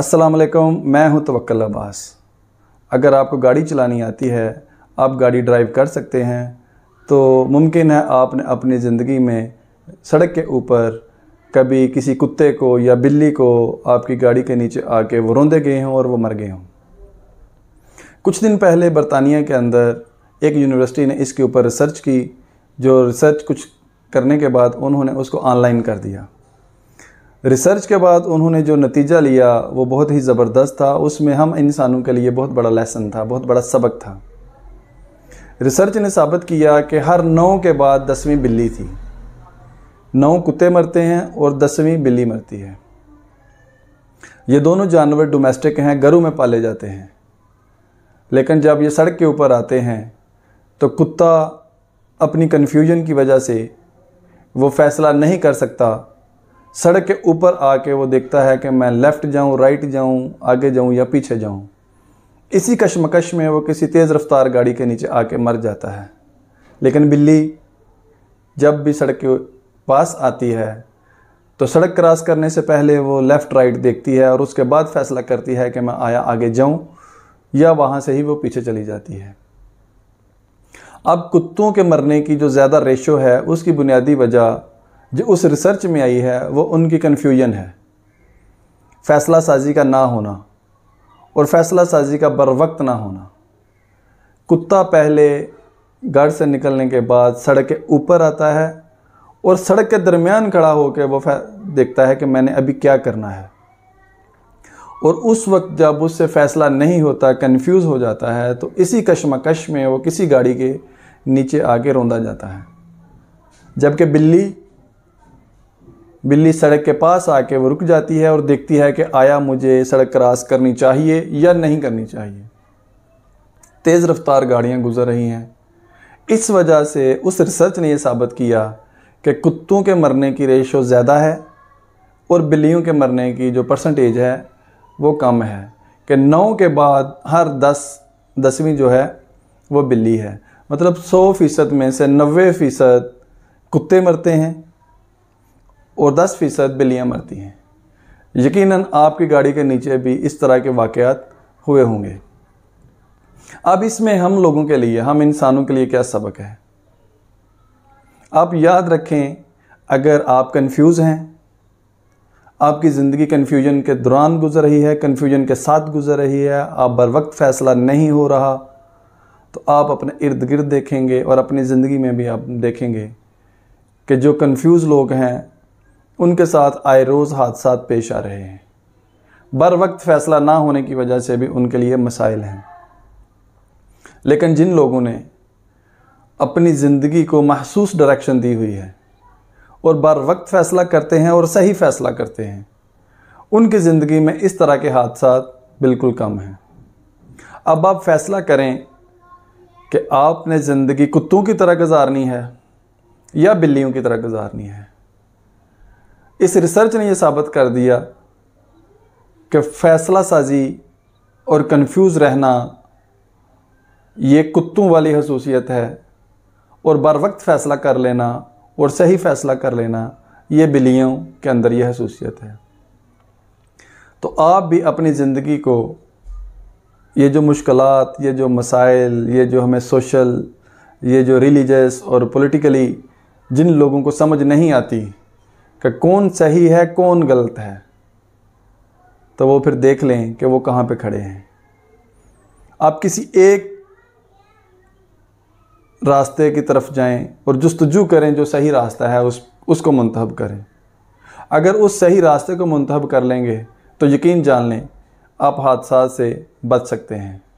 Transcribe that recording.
अस्सलाम वालेकुम मैं हूं तवक्ल अब्बास अगर आपको गाड़ी चलानी आती है आप गाड़ी ड्राइव कर सकते हैं तो मुमकिन है आपने अपनी ज़िंदगी में सड़क के ऊपर कभी किसी कुत्ते को या बिल्ली को आपकी गाड़ी के नीचे आके वो रोंदे गए हों और वो मर गए हों कुछ दिन पहले बरतानिया के अंदर एक यूनिवर्सिटी ने इसके ऊपर रिसर्च की जो रिसर्च कुछ करने के बाद उन्होंने उसको ऑनलाइन कर दिया रिसर्च के बाद उन्होंने जो नतीजा लिया वो बहुत ही ज़बरदस्त था उसमें हम इंसानों के लिए बहुत बड़ा लेसन था बहुत बड़ा सबक था रिसर्च ने साबित किया कि हर नौ के बाद दसवीं बिल्ली थी नौ कुत्ते मरते हैं और दसवीं बिल्ली मरती है ये दोनों जानवर डोमेस्टिक हैं घरों में पाले जाते हैं लेकिन जब ये सड़क के ऊपर आते हैं तो कुत्ता अपनी कन्फ्यूजन की वजह से वो फैसला नहीं कर सकता सड़क के ऊपर आके वो देखता है कि मैं लेफ़्ट जाऊं राइट जाऊं आगे जाऊं या पीछे जाऊं इसी कशमकश में वो किसी तेज़ रफ्तार गाड़ी के नीचे आके मर जाता है लेकिन बिल्ली जब भी सड़क के पास आती है तो सड़क क्रॉस करने से पहले वो लेफ़्ट राइट देखती है और उसके बाद फ़ैसला करती है कि मैं आया आगे जाऊं या वहाँ से ही वो पीछे चली जाती है अब कुत्तों के मरने की जो ज़्यादा रेशो है उसकी बुनियादी वजह जो उस रिसर्च में आई है वो उनकी कन्फ्यूजन है फ़ैसला साजी का ना होना और फ़ैसला साजी का बर वक्त ना होना कुत्ता पहले घर से निकलने के बाद सड़क के ऊपर आता है और सड़क के दरमियान खड़ा होकर वो देखता है कि मैंने अभी क्या करना है और उस वक्त जब उससे फ़ैसला नहीं होता कंफ्यूज हो जाता है तो इसी कश्मकश में वो किसी गाड़ी के नीचे आके रोंदा जाता है जबकि बिल्ली बिल्ली सड़क के पास आके वो रुक जाती है और देखती है कि आया मुझे सड़क क्रॉस करनी चाहिए या नहीं करनी चाहिए तेज़ रफ्तार गाड़ियाँ गुजर रही हैं इस वजह से उस रिसर्च ने यह साबित किया कि कुत्तों के मरने की रेशो ज़्यादा है और बिल्लियों के मरने की जो परसेंटेज है वो कम है कि नौ के बाद हर दस दसवीं जो है वो बिल्ली है मतलब सौ फ़ीसद में से नबे फ़ीसद कुत्ते मरते हैं और 10 फ़ीसद बिल्लियाँ मरती हैं यकीनन आपकी गाड़ी के नीचे भी इस तरह के वाक़ हुए होंगे अब इसमें हम लोगों के लिए हम इंसानों के लिए क्या सबक है आप याद रखें अगर आप कंफ्यूज हैं आपकी ज़िंदगी कन्फ्यूजन के दौरान गुजर रही है कन्फ्यूजन के साथ गुजर रही है आप बर वक्त फ़ैसला नहीं हो रहा तो आप अपने इर्द गिर्द देखेंगे और अपनी ज़िंदगी में भी आप देखेंगे कि जो कंफ्यूज लोग हैं उनके साथ आए रोज़ हादसा पेश आ रहे हैं बर वक्त फैसला ना होने की वजह से भी उनके लिए मसाइल हैं लेकिन जिन लोगों ने अपनी ज़िंदगी को महसूस डायरेक्शन दी हुई है और बर वक्त फ़ैसला करते हैं और सही फ़ैसला करते हैं उनकी ज़िंदगी में इस तरह के हादसा बिल्कुल कम हैं अब आप फैसला करें कि आपने ज़िंदगी कुत्तों की तरह गुजारनी है या बिल्लियों की तरह गुजारनी है इस रिसर्च ने यह साबित कर दिया कि फैसला साजी और कंफ्यूज रहना ये कुत्तों वाली खसूसियत है और बर वक्त फ़ैसला कर लेना और सही फ़ैसला कर लेना ये बिलियों के अंदर यह खसूसियत है तो आप भी अपनी ज़िंदगी को ये जो मुश्किल ये जो मसाइल ये जो हमें सोशल ये जो रिलीजस और पॉलिटिकली जिन लोगों को समझ नहीं आती कि कौन सही है कौन गलत है तो वो फिर देख लें कि वो कहाँ पे खड़े हैं आप किसी एक रास्ते की तरफ जाएं और जस्तजू करें जो सही रास्ता है उस उसको मंतहब करें अगर उस सही रास्ते को मंतहब कर लेंगे तो यकीन जान लें आप हादसा से बच सकते हैं